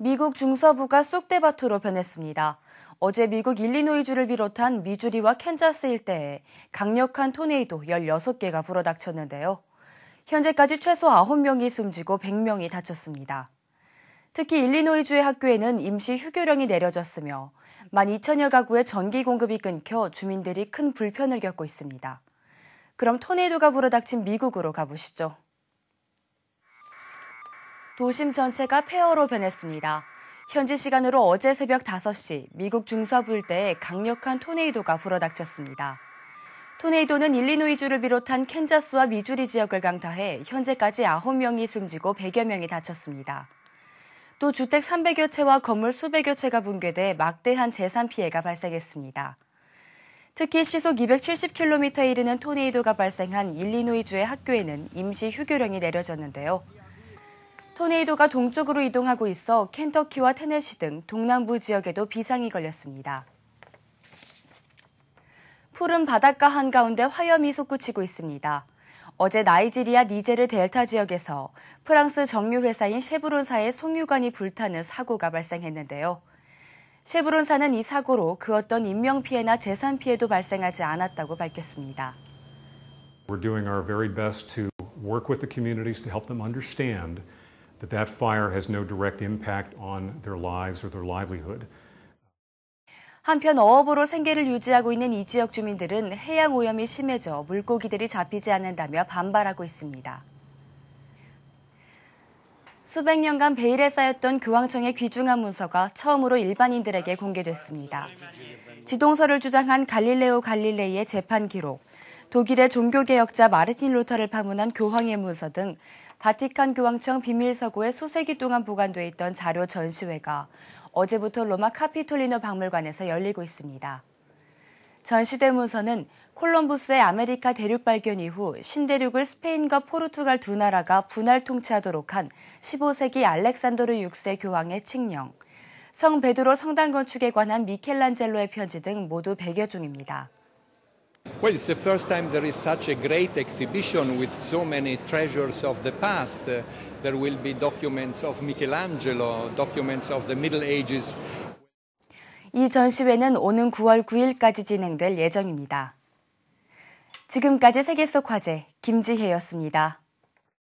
미국 중서부가 쑥대밭으로 변했습니다. 어제 미국 일리노이주를 비롯한 미주리와 캔자스 일대에 강력한 토네이도 16개가 불어닥쳤는데요. 현재까지 최소 9명이 숨지고 100명이 다쳤습니다. 특히 일리노이주의 학교에는 임시 휴교령이 내려졌으며 12,000여 가구의 전기 공급이 끊겨 주민들이 큰 불편을 겪고 있습니다. 그럼 토네이도가 불어닥친 미국으로 가보시죠. 도심 전체가 폐허로 변했습니다. 현지 시간으로 어제 새벽 5시 미국 중서부 일대에 강력한 토네이도가 불어닥쳤습니다. 토네이도는 일리노이주를 비롯한 캔자스와 미주리 지역을 강타해 현재까지 9명이 숨지고 100여 명이 다쳤습니다. 또 주택 300여 채와 건물 수백여 채가 붕괴돼 막대한 재산 피해가 발생했습니다. 특히 시속 270km에 이르는 토네이도가 발생한 일리노이주의 학교에는 임시 휴교령이 내려졌는데요. 토네이도가 동쪽으로 이동하고 있어 켄터키와 테네시 등 동남부 지역에도 비상이 걸렸습니다. 푸른 바닷가 한가운데 화염이 솟구치고 있습니다. 어제 나이지리아 니제르 델타 지역에서 프랑스 정유회사인 쉐브론사의 송유관이 불타는 사고가 발생했는데요. 쉐브론사는 이 사고로 그 어떤 인명피해나 재산피해도 발생하지 않았다고 밝혔습니다. We're doing our very best to work with the communities to help them understand that that fire has no direct impact on their lives or their livelihood. 한편 어업으로 생계를 유지하고 있는 이 지역 주민들은 해양 오염이 심해져 물고기들이 잡히지 않는다며 반발하고 있습니다. 수백 년간 베일에 쌓였던 교황청의 귀중한 문서가 처음으로 일반인들에게 공개됐습니다. 지동설을 주장한 갈릴레오 갈릴레이의 재판 기록, 독일의 종교개혁자 마르틴 루터를 파문한 교황의 문서 등 바티칸 교황청 비밀서구에 수세기 동안 보관돼 있던 자료 전시회가 어제부터 로마 카피톨리노 박물관에서 열리고 있습니다. 전시대 문서는 콜럼부스의 아메리카 대륙 발견 이후 신대륙을 스페인과 포르투갈 두 나라가 분할 통치하도록 한 15세기 알렉산더르 6세 교황의 칙령, 성 베드로 성당 건축에 관한 미켈란젤로의 편지 등 모두 100여 종입니다. Well, it's the first time there is such a great exhibition with so many treasures of the past. Uh, there will be documents of Michelangelo, documents of the Middle Ages. 이 전시회는 오는 9월 9일까지 진행될 예정입니다. 지금까지 세계 속 화제 김지혜였습니다.